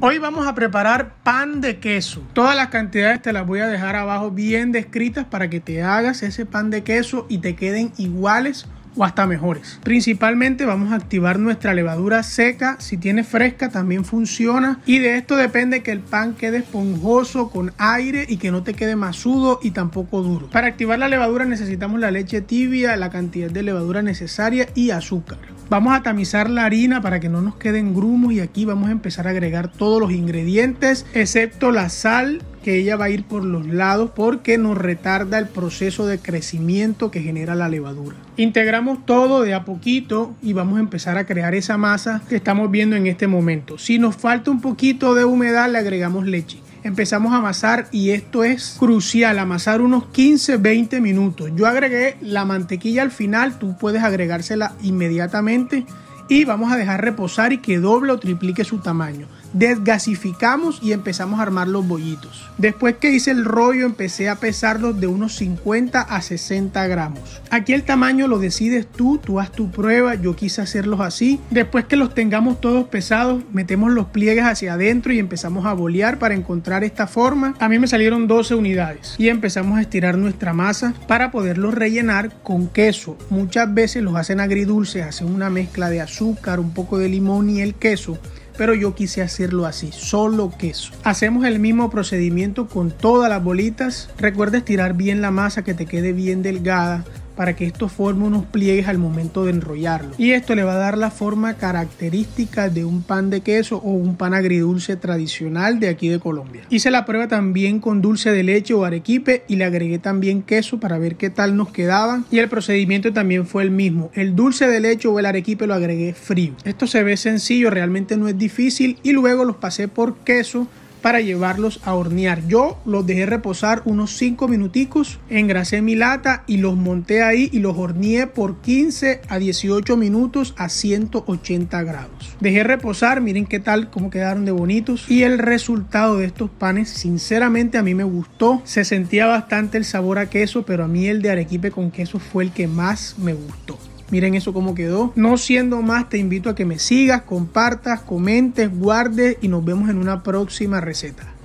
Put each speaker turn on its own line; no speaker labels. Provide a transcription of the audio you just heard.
Hoy vamos a preparar pan de queso. Todas las cantidades te las voy a dejar abajo bien descritas para que te hagas ese pan de queso y te queden iguales o hasta mejores. Principalmente vamos a activar nuestra levadura seca, si tienes fresca también funciona y de esto depende que el pan quede esponjoso con aire y que no te quede masudo y tampoco duro. Para activar la levadura necesitamos la leche tibia, la cantidad de levadura necesaria y azúcar. Vamos a tamizar la harina para que no nos queden grumos y aquí vamos a empezar a agregar todos los ingredientes excepto la sal que ella va a ir por los lados porque nos retarda el proceso de crecimiento que genera la levadura. Integramos todo de a poquito y vamos a empezar a crear esa masa que estamos viendo en este momento. Si nos falta un poquito de humedad le agregamos leche empezamos a amasar y esto es crucial, amasar unos 15, 20 minutos. Yo agregué la mantequilla al final, tú puedes agregársela inmediatamente y vamos a dejar reposar y que doble o triplique su tamaño desgasificamos y empezamos a armar los bollitos. Después que hice el rollo empecé a pesarlos de unos 50 a 60 gramos. Aquí el tamaño lo decides tú, tú haz tu prueba, yo quise hacerlos así. Después que los tengamos todos pesados, metemos los pliegues hacia adentro y empezamos a bolear para encontrar esta forma. A mí me salieron 12 unidades y empezamos a estirar nuestra masa para poderlos rellenar con queso. Muchas veces los hacen agridulces, hacen una mezcla de azúcar, un poco de limón y el queso pero yo quise hacerlo así, solo queso. Hacemos el mismo procedimiento con todas las bolitas. Recuerda estirar bien la masa que te quede bien delgada para que esto forme unos pliegues al momento de enrollarlo. Y esto le va a dar la forma característica de un pan de queso o un pan agridulce tradicional de aquí de Colombia. Hice la prueba también con dulce de leche o arequipe y le agregué también queso para ver qué tal nos quedaban. Y el procedimiento también fue el mismo. El dulce de leche o el arequipe lo agregué frío. Esto se ve sencillo, realmente no es difícil y luego los pasé por queso para llevarlos a hornear. Yo los dejé reposar unos 5 minuticos, engrasé mi lata y los monté ahí y los horneé por 15 a 18 minutos a 180 grados. Dejé reposar, miren qué tal, cómo quedaron de bonitos. Y el resultado de estos panes, sinceramente a mí me gustó. Se sentía bastante el sabor a queso, pero a mí el de arequipe con queso fue el que más me gustó. Miren eso cómo quedó. No siendo más, te invito a que me sigas, compartas, comentes, guardes y nos vemos en una próxima receta.